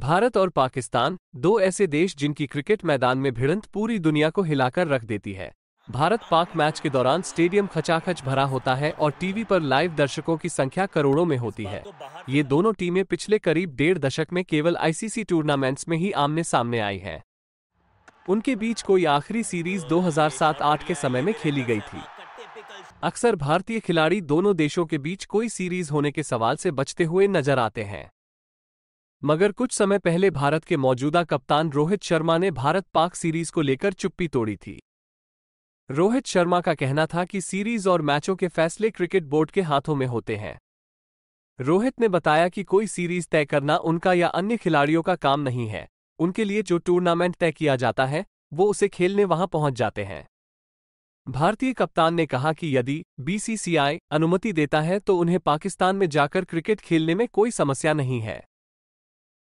भारत और पाकिस्तान दो ऐसे देश जिनकी क्रिकेट मैदान में भिड़ंत पूरी दुनिया को हिलाकर रख देती है भारत पाक मैच के दौरान स्टेडियम खचाखच भरा होता है और टीवी पर लाइव दर्शकों की संख्या करोड़ों में होती है ये दोनों टीमें पिछले करीब डेढ़ दशक में केवल आईसीसी टूर्नामेंट्स में ही आमने सामने आई हैं उनके बीच कोई आखिरी सीरीज 2007-8 के समय में खेली गई थी अक्सर भारतीय खिलाड़ी दोनों देशों के बीच कोई सीरीज होने के सवाल से बचते हुए नजर आते हैं मगर कुछ समय पहले भारत के मौजूदा कप्तान रोहित शर्मा ने भारत पाक सीरीज को लेकर चुप्पी तोड़ी थी रोहित शर्मा का कहना था कि सीरीज और मैचों के फैसले क्रिकेट बोर्ड के हाथों में होते हैं रोहित ने बताया कि कोई सीरीज तय करना उनका या अन्य खिलाड़ियों का काम नहीं है उनके लिए जो टूर्नामेंट तय किया जाता है वो उसे खेलने वहां पहुंच जाते हैं भारतीय कप्तान ने कहा कि यदि बीसीसीआई अनुमति देता है तो उन्हें पाकिस्तान में जाकर क्रिकेट खेलने में कोई समस्या नहीं है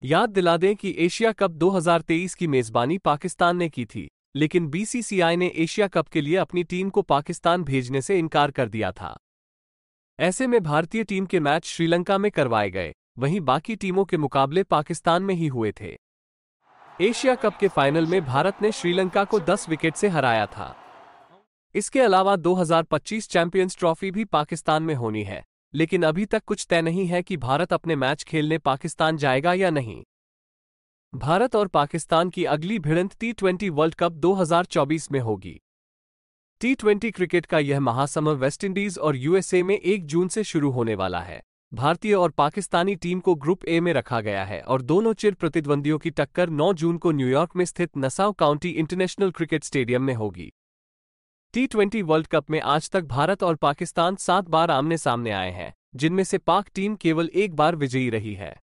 याद दिला दें कि एशिया कप 2023 की मेजबानी पाकिस्तान ने की थी लेकिन बीसीसीआई ने एशिया कप के लिए अपनी टीम को पाकिस्तान भेजने से इनकार कर दिया था ऐसे में भारतीय टीम के मैच श्रीलंका में करवाए गए वहीं बाकी टीमों के मुकाबले पाकिस्तान में ही हुए थे एशिया कप के फाइनल में भारत ने श्रीलंका को 10 विकेट से हराया था इसके अलावा 2025 चैंपियंस ट्रॉफी भी पाकिस्तान में होनी है लेकिन अभी तक कुछ तय नहीं है कि भारत अपने मैच खेलने पाकिस्तान जाएगा या नहीं भारत और पाकिस्तान की अगली भिड़ंत टी ट्वेंटी वर्ल्ड कप 2024 में होगी टी ट्वेंटी क्रिकेट का यह महासमर वेस्टइंडीज और यूएसए में 1 जून से शुरू होने वाला है भारतीय और पाकिस्तानी टीम को ग्रुप ए में रखा गया है और दोनों चिर प्रतिद्वंदियों की टक्कर 9 जून को न्यूयॉर्क में स्थित नसाउ काउंटी इंटरनेशनल क्रिकेट स्टेडियम में होगी टी ट्वेंटी वर्ल्ड कप में आज तक भारत और पाकिस्तान सात बार आमने सामने आए हैं जिनमें से पाक टीम केवल एक बार विजयी रही है